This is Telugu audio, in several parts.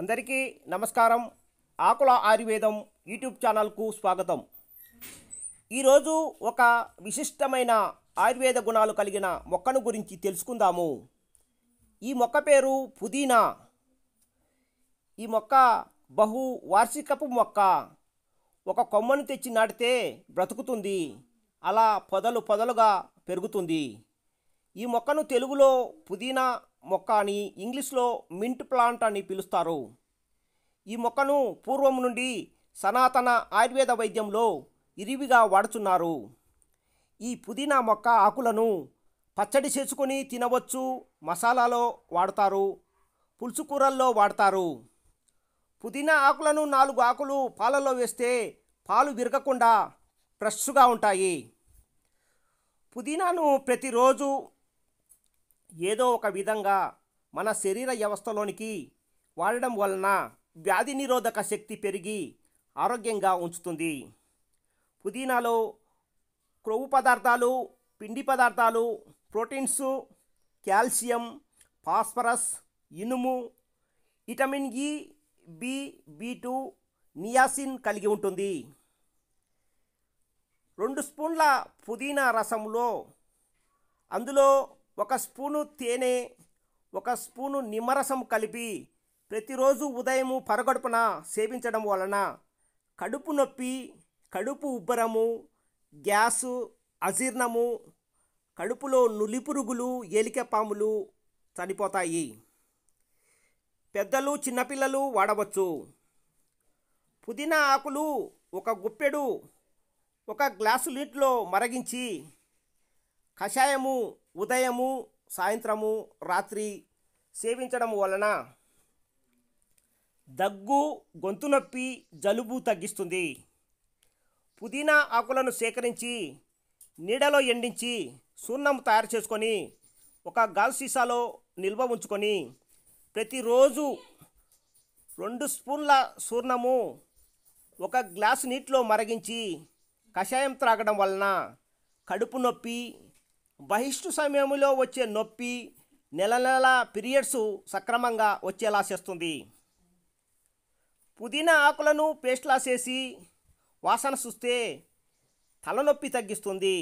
అందరికీ నమస్కారం ఆకుల ఆయుర్వేదం యూట్యూబ్ ఛానల్కు స్వాగతం ఈరోజు ఒక విశిష్టమైన ఆయుర్వేద గుణాలు కలిగిన మొక్కను గురించి తెలుసుకుందాము ఈ మొక్క పేరు పుదీనా ఈ మొక్క బహు వార్షికపు మొక్క ఒక కొమ్మను తెచ్చి నాటితే బ్రతుకుతుంది అలా పొదలు పొదలుగా పెరుగుతుంది ఈ మొక్కను తెలుగులో పుదీనా మొక్క అని ఇంగ్లీష్లో మింట్ ప్లాంట్ అని పిలుస్తారు ఈ మొక్కను పూర్వం నుండి సనాతన ఆయుర్వేద వైద్యంలో ఇరివిగా వాడుచున్నారు ఈ పుదీనా మొక్క ఆకులను పచ్చడి చేసుకొని తినవచ్చు మసాలాలో వాడతారు పులుసు కూరల్లో వాడతారు పుదీనా ఆకులను నాలుగు ఆకులు పాలలో వేస్తే పాలు విరగకుండా ఫ్రెష్గా ఉంటాయి పుదీనాను ప్రతిరోజు ఏదో ఒక విధంగా మన శరీర వ్యవస్థలోనికి వాడడం వలన వ్యాధి నిరోధక శక్తి పెరిగి ఆరోగ్యంగా ఉంచుతుంది పుదీనాలో క్రొవ్వు పదార్థాలు పిండి పదార్థాలు ప్రోటీన్స్ కాల్షియం ఫాస్ఫరస్ ఇనుము vitamin E B B two niacin కలిగి ఉంటుంది రెండు స్పూన్ల పుదీనా రసంలో అందులో ఒక స్పూను తేనె ఒక స్పూను నిమ్మరసం కలిపి ప్రతిరోజు ఉదయము పరగడుపున సేవించడం వలన కడుపు నొప్పి కడుపు ఉబ్బరము గ్యాసు అజీర్ణము కడుపులో నులిపురుగులు ఏలిక పాములు చనిపోతాయి పెద్దలు చిన్నపిల్లలు వాడవచ్చు పుదీనా ఆకులు ఒక గుప్పెడు ఒక గ్లాసు నీటిలో మరగించి కషాయము ఉదయము సాయంత్రము రాత్రి సేవించడం వలన దగ్గు గొంతు నొప్పి జలుబు తగ్గిస్తుంది పుదీనా ఆకులను సేకరించి నీడలో ఎండించి సున్నం తయారు చేసుకొని ఒక గాల్ సీసాలో నిల్వ ఉంచుకొని ప్రతిరోజు రెండు స్పూన్ల సూర్ణము ఒక గ్లాసు నీటిలో మరగించి కషాయం త్రాగడం వలన కడుపు నొప్పి బహిష్టు సమయంలో వచ్చే నొప్పి నెల నెల పీరియడ్స్ సక్రమంగా వచ్చేలా చేస్తుంది పుదీనా ఆకులను పేస్ట్లా చేసి వాసన చూస్తే తలనొప్పి తగ్గిస్తుంది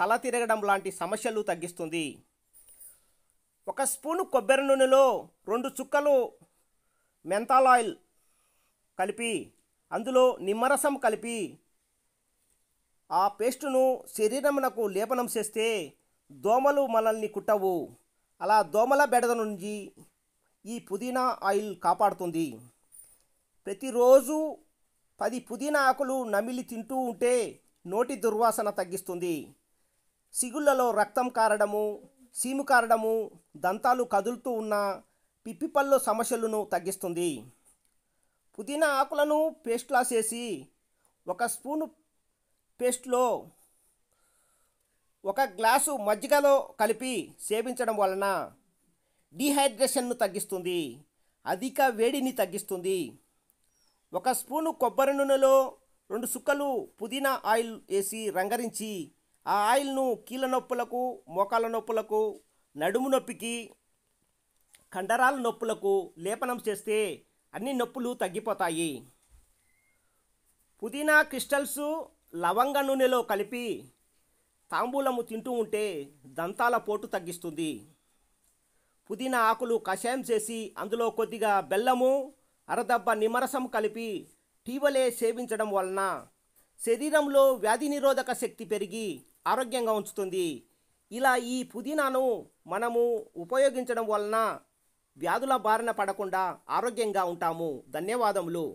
తల తిరగడం లాంటి సమస్యలు తగ్గిస్తుంది ఒక స్పూను కొబ్బరి నూనెలో రెండు చుక్కలు మెంతాల్ ఆయిల్ కలిపి అందులో నిమ్మరసం కలిపి ఆ పేస్టును శరీరమునకు లేపనం చేస్తే దోమలు మనల్ని కుట్టవు అలా దోమల బెడద నుంచి ఈ పుదీనా ఆయిల్ కాపాడుతుంది ప్రతిరోజు పది పుదీనా ఆకులు నమిలి తింటూ ఉంటే నోటి దుర్వాసన తగ్గిస్తుంది సిగుళ్లలో రక్తం కారడము సీము కారడము దంతాలు కదులుతూ ఉన్న పిప్పిపళ్ళు సమస్యలను తగ్గిస్తుంది పుదీనా ఆకులను పేస్ట్లా చేసి ఒక స్పూను పేస్ట్లో ఒక గ్లాసు మజ్జిగలో కలిపి సేవించడం వలన డీహైడ్రేషన్ను తగ్గిస్తుంది అధిక వేడిని తగ్గిస్తుంది ఒక స్పూను కొబ్బరి నూనెలో రెండు సుక్కలు పుదీనా ఆయిల్ వేసి రంగరించి ఆ ఆయిల్ను కీళ్ళ నొప్పులకు మోకాళ్ళ నొప్పులకు నడుము నొప్పికి కండరాల నొప్పులకు లేపనం చేస్తే అన్ని నొప్పులు తగ్గిపోతాయి పుదీనా క్రిస్టల్స్ లవంగ నూనెలో కలిపి తాంబూలము తింటూ ఉంటే దంతాల పోటు తగ్గిస్తుంది పుదీనా ఆకులు కషాయం చేసి అందులో కొద్దిగా బెల్లము అరదబ్బ నిమరసం కలిపి టీవలే సేవించడం వలన శరీరంలో వ్యాధి నిరోధక శక్తి పెరిగి ఆరోగ్యంగా ఉంచుతుంది ఇలా ఈ పుదీనాను మనము ఉపయోగించడం వలన వ్యాధుల బారిన పడకుండా ఆరోగ్యంగా ఉంటాము ధన్యవాదములు